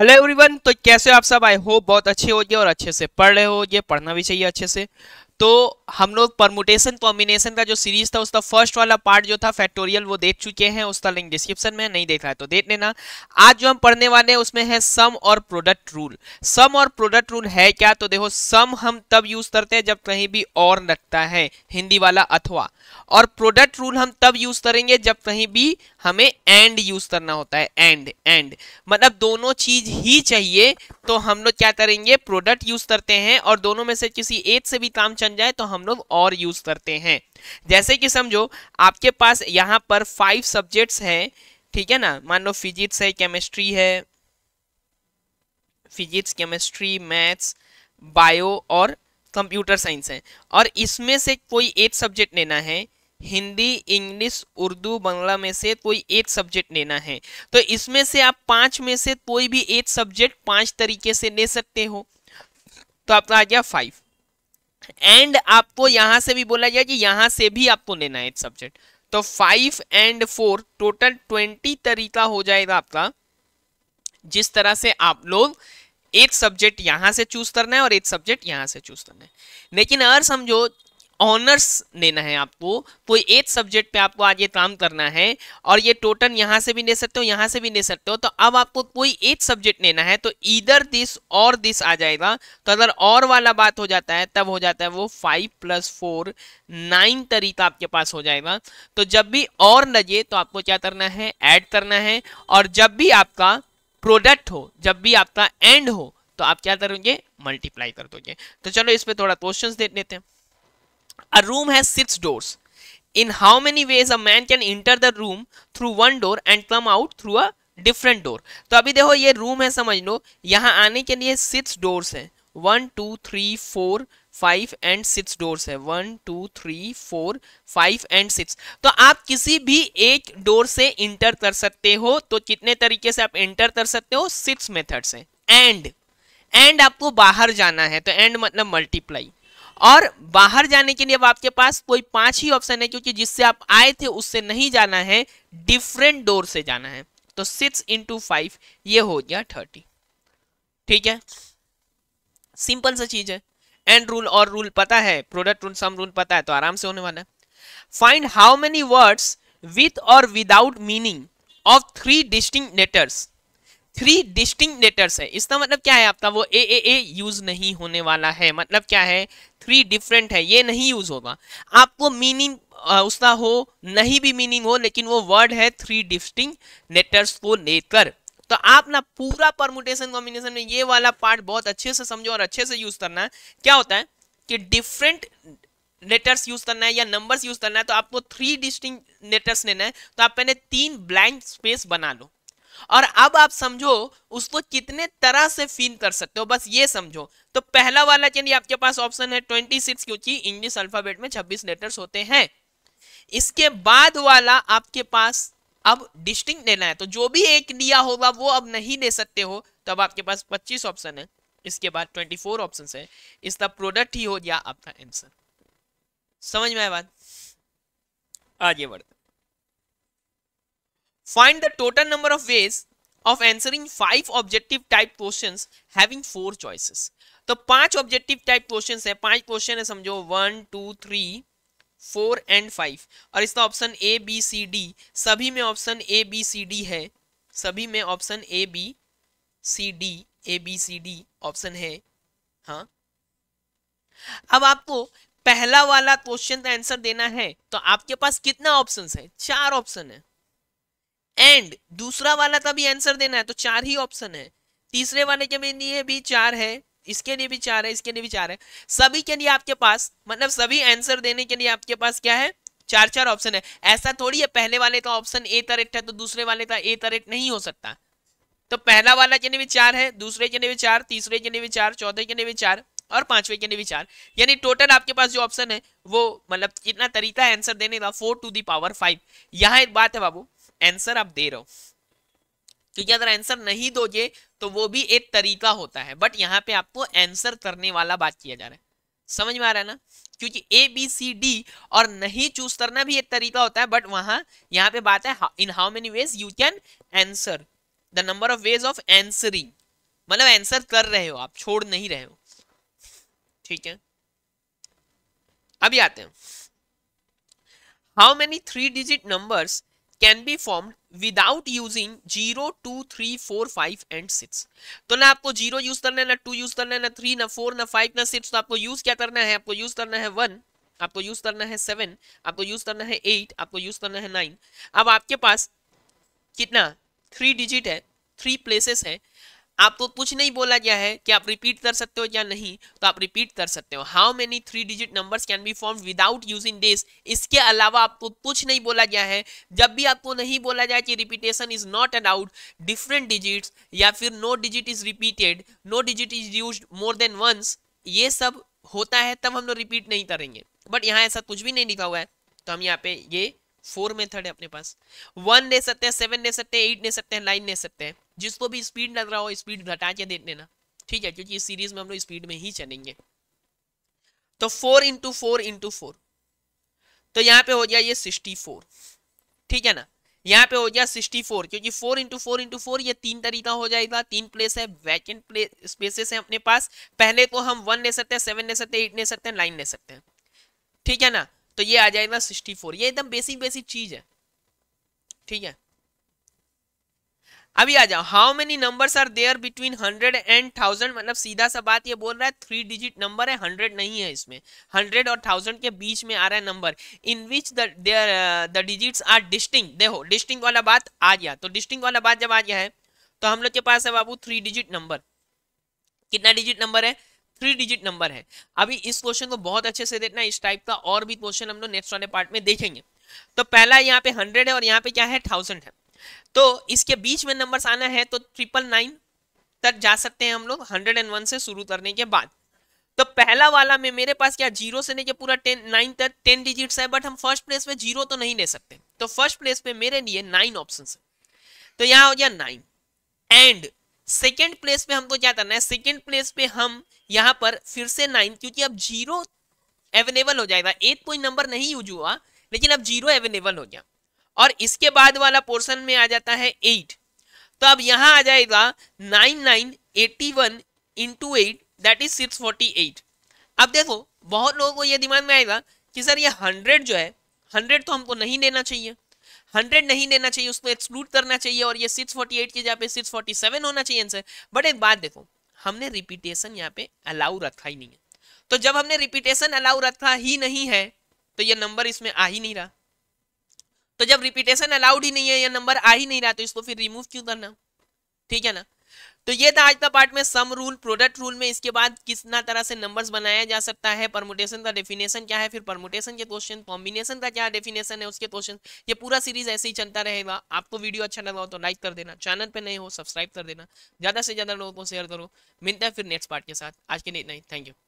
Hello everyone तो कैसे हो आप सब आई होप बहुत अच्छे गए और अच्छे से पढ़ रहे गए पढ़ना भी चाहिए अच्छे से तो हम लोग परमुटेशन कॉम्बिनेशन का जो सीरीज था उसका फर्स्ट वाला पार्ट जो था फैक्टोरियल वो देख चुके हैं उसका लिंक डिस्क्रिप्शन में नहीं देख रहा है तो देख लेना आज जो हम पढ़ने वाले हैं उसमें है सम और प्रोडक्ट रूल सम और प्रोडक्ट रूल है क्या तो देखो सम हम तब यूज करते हैं जब कहीं भी और लगता है हिंदी वाला अथवा और प्रोडक्ट रूल हम तब यूज करेंगे जब कहीं भी हमें एंड यूज करना होता है एंड एंड मतलब दोनों चीज ही चाहिए तो हम लोग क्या करेंगे प्रोडक्ट यूज करते हैं और दोनों में से किसी एक से भी काम चल जाए तो हम लोग और यूज करते हैं जैसे कि समझो आपके पास यहाँ पर फाइव सब्जेक्ट्स है ठीक है ना मान लो फिजिक्स है केमिस्ट्री है फिजिक्स केमिस्ट्री मैथ्स बायो और कंप्यूटर साइंस है और इसमें से कोई एक सब्जेक्ट लेना है हिंदी इंग्लिश उर्दू बंगला में से कोई एक सब्जेक्ट लेना है तो इसमें से आप पांच में से कोई भी एक सब्जेक्ट पांच तरीके से ले सकते हो तो आपका आ गया फाइव एंड आपको यहां से भी बोला गया कि यहां से भी आपको लेना है एक सब्जेक्ट तो five and four total twenty तरीका हो जाएगा आपका जिस तरह से आप लोग एक सब्जेक्ट यहां से चूज करना है और एक सब्जेक्ट यहां से चूज करना है लेकिन अगर समझो ऑनर्स लेना है आपको कोई एट सब्जेक्ट पे आपको आज ये काम करना है और ये टोटल यहाँ से भी ले सकते हो यहाँ से भी ले सकते हो तो अब आपको कोई एक सब्जेक्ट लेना है तो इधर दिस और दिस आ जाएगा तो अगर और वाला बात हो जाता है तब हो जाता है वो फाइव प्लस फोर नाइन तरीका आपके पास हो जाएगा तो जब भी और लगे तो आपको क्या करना है ऐड करना है और जब भी आपका प्रोडक्ट हो जब भी आपका एंड हो तो आप क्या करोगे मल्टीप्लाई कर दोगे तो चलो इस पर थोड़ा क्वेश्चन देख लेते हैं A room has six doors. In how many ways a man can enter the room through one door and come out through a different door? तो अभी देखो ये room है समझ लो यहाँ आने के लिए six doors हैं one two three four five and six doors है one two three four five and six तो आप किसी भी एक डोर से इंटर कर सकते हो तो कितने तरीके से आप इंटर कर सकते हो सिक्स मेथड से एंड एंड आपको बाहर जाना है तो एंड मतलब मल्टीप्लाई और बाहर जाने के लिए अब आपके पास कोई पांच ही ऑप्शन है क्योंकि जिससे आप आए थे उससे नहीं जाना है डिफरेंट डोर से जाना है तो सिक्स इंटू फाइव ये हो गया थर्टी ठीक है सिंपल सा चीज है एंड रूल और रूल पता है प्रोडक्ट रूल सम रूल पता है तो आराम से होने वाला है find how many words with और without meaning of three distinct letters three distinct letters है इसका मतलब क्या है आपका वो ए ए ए यूज नहीं होने वाला है मतलब क्या है थ्री डिफरेंट है ये नहीं यूज होगा आपको मीनिंग उसका हो नहीं भी मीनिंग हो लेकिन वो वर्ड है थ्री डिस्टिंग लेटर्स को लेकर तो आप ना पूरा परमुटेशन कॉम्बिनेशन में ये वाला पार्ट बहुत अच्छे से समझो और अच्छे से यूज करना है क्या होता है कि डिफरेंट लेटर्स यूज करना है या नंबर्स यूज करना है तो आपको थ्री डिस्टिंग लेटर्स लेना है तो आप पहले तीन ब्लैंक स्पेस बना लो और अब आप समझो उसको कितने तरह से फील कर सकते हो बस ये समझो तो पहला वाला यानी आपके पास ऑप्शन है ट्वेंटी सिक्स क्योंकि इंग्लिश अल्फाबेट में छब्बीस लेटर्स होते हैं इसके बाद वाला आपके पास अब डिस्टिंक्ट लेना है तो जो भी एक लिया होगा वो अब नहीं ले सकते हो तो अब आपके पास पच्चीस ऑप्शन है इसके बाद फोर ऑप्शन है इसका प्रोडक्ट ही हो गया आपका आंसर समझ में आया बात आगे बढ़ते Find the total number of ways of answering five objective type questions having four choices. तो पांच ऑब्जेक्टिव टाइप क्वेश्चन है पांच क्वेश्चन है समझो one two three four and five और इसका option A B C D सभी में option A B C D है सभी में option A B C D A B C D option है हाँ अब आपको पहला वाला क्वेश्चन का आंसर देना है तो आपके पास कितना ऑप्शन है चार ऑप्शन है एंड दूसरा वाला का भी आंसर देना है तो चार ही ऑप्शन है तीसरे वाले के लिए भी चार है इसके लिए भी चार है इसके लिए भी चार है सभी के लिए आपके पास मतलब सभी आंसर देने के लिए आपके पास क्या है चार चार ऑप्शन है ऐसा थोड़ी है पहले वाले का ऑप्शन ए तरेक्ट है तो दूसरे वाले का ए तरेट नहीं हो सकता तो पहला वाला के लिए भी चार है दूसरे के लिए भी चार तीसरे के लिए भी चार चौथे के लिए भी चार और पांचवे के लिए भी चार यानी टोटल आपके पास जो ऑप्शन है वो मतलब कितना तरीका है आंसर देने का four to the power five यहां एक बात है बाबू आंसर आप दे रहे हो क्योंकि अगर आंसर नहीं दोगे तो वो भी एक तरीका होता है बट यहाँ पे आपको आंसर करने वाला बात किया जा रहा है समझ में आ रहा है ना क्योंकि ए बी सी डी और नहीं चूज करना भी एक तरीका होता है बट वहां यहाँ पे बात है in how many ways you can answer the number of ways of answering मतलब आंसर कर रहे हो आप छोड़ नहीं रहे हो ठीक है अभी आते हैं how many three digit numbers can be form without using zero two three four five and six तो ना आपको जीरो यूज करना है ना टू यूज करना है ना थ्री ना फोर ना फाइव ना सिक्स तो आपको यूज क्या करना है आपको यूज करना है वन आपको यूज करना है सेवन आपको यूज करना है एट आपको यूज करना है नाइन अब आपके पास कितना थ्री डिजिट है थ्री प्लेसेस है आपको कुछ नहीं बोला गया है कि आप रिपीट कर सकते हो या नहीं तो आप रिपीट कर सकते हो how many three digit numbers can be form without using this इसके अलावा आपको कुछ नहीं बोला गया है जब भी आपको नहीं बोला जाए कि repetition is not allowed different digit या फिर no digit is repeated no digit is use more than once ये सब होता है तब हम लोग रिपीट नहीं करेंगे बट यहाँ ऐसा कुछ भी नहीं लिखा हुआ है तो हम यहाँ पे ये फोर मेथड है अपने पास वन ले सकते हैं सेवन ले सकते हैं एट ले सकते हैं नाइन ले सकते हैं जिसको भी स्पीड लग रहा हो स्पीड घटा के देख लेना ठीक है क्योंकि इस सीरीज में हम लोग स्पीड में ही चलेंगे तो four into four into four तो यहाँ पे हो गया ये सिक्सटी फोर ठीक है ना यहाँ पे हो गया सिक्सटी फोर क्योंकि four into four into four ये तीन तरीका हो जाएगा तीन प्लेस है वैकेंट प्ले स्पेसेस है अपने पास पहले तो हम वन ले सकते हैं सेवन ले सकते हैं एट ले सकते हैं नाइन ले सकते हैं ठीक है ना तो ये आ जाएगा सिक्सटी फोर ये एकदम बेसिक बेसिक चीज है ठीक है अभी आ जाओ how many number are there between hundred and thousand मतलब सीधा सा बात ये बोल रहा है थ्री डिजिट नंबर है हंड्रेड नहीं है इसमें हंड्रेड और थाउजेंड के बीच में आ रहा है number in which the digits are distinct देखो डिस्टिंग वाला बात आ गया तो डिस्टिंग वाला बात जब आ गया है तो हम लोग के पास है बाबू थ्री डिजिट नंबर कितना डिजिट नंबर है थ्री डिजिट नंबर है अभी इस क्वेश्चन को बहुत अच्छे से देखना इस टाइप का और भी क्वेश्चन हम लोग नेक्स्ट वाले पार्ट में देखेंगे तो पहला यहाँ पे हंड्रेड है और यहाँ पे क्या है थाउजेंड है तो इसके बीच में नंबर्स आना है तो ट्रिपल नाइन तक जा सकते हैं हम लोग हंड्रेड एंड वन से शुरू करने के बाद तो पहला वाला में मेरे पास क्या जीरो से लेके पूरा टेन नाइन तक टेन डिजिट्स है बट हम फर्स्ट प्लेस पे जीरो तो नहीं ले सकते तो फर्स्ट प्लेस पे मेरे लिए नाइन ऑप्शन है तो यहाँ हो गया नाइन एंड सेकेंड प्लेस पे हमको क्या करना है सेकेंड प्लेस पे हम यहाँ पर फिर से नाइन क्योंकि अब जीरो अवेलेबल हो जाएगा एट कोई नंबर नहीं यूज हुआ लेकिन अब जीरो अवेलेबल हो गया और इसके बाद वाला पोर्शन में आ जाता है एट तो अब यहाँ आ जाएगा nine nine eighty one into eight that is six forty eight अब देखो बहुत लोगों को यह दिमाग में आएगा कि सर ये हंड्रेड जो है हंड्रेड तो हमको नहीं देना चाहिए हंड्रेड नहीं देना चाहिए उसको एक्सक्लूड करना चाहिए और ये सिक्स फोर्टी एट की जहाँ पे सिक्स फोर्टी सेवन होना चाहिए आंसर बट एक बात देखो हमने रिपीटेशन यहाँ पे अलाउ रखा ही नहीं है तो जब हमने रिपीटेशन अलाउ रखा ही नहीं है तो ये नंबर इसमें आ ही नहीं रहा तो जब रिपीटेशन अलाउड ही नहीं है या नंबर आ ही नहीं रहा तो इसको फिर रिमूव क्यों करना ठीक है ना तो ये था आज का पार्ट में सम रूल प्रोडक्ट रूल में इसके बाद कितना तरह से नंबर्स बनाया जा सकता है परमुटेशन का डेफिनेशन क्या है फिर परमुटेशन के क्वेश्चन कॉम्बिनेशन का क्या डेफिनेशन है उसके क्वेश्चन ये पूरा सीरीज ऐसे ही चलता रहेगा आपको वीडियो अच्छा लगा हो तो लाइक कर देना चैनल पे नहीं हो सब्सक्राइब कर देना ज़्यादा से ज़्यादा लोगों को शेयर करो मिलता है फिर नेक्स्ट पार्ट के साथ आज के लिए नहीं थैंक यू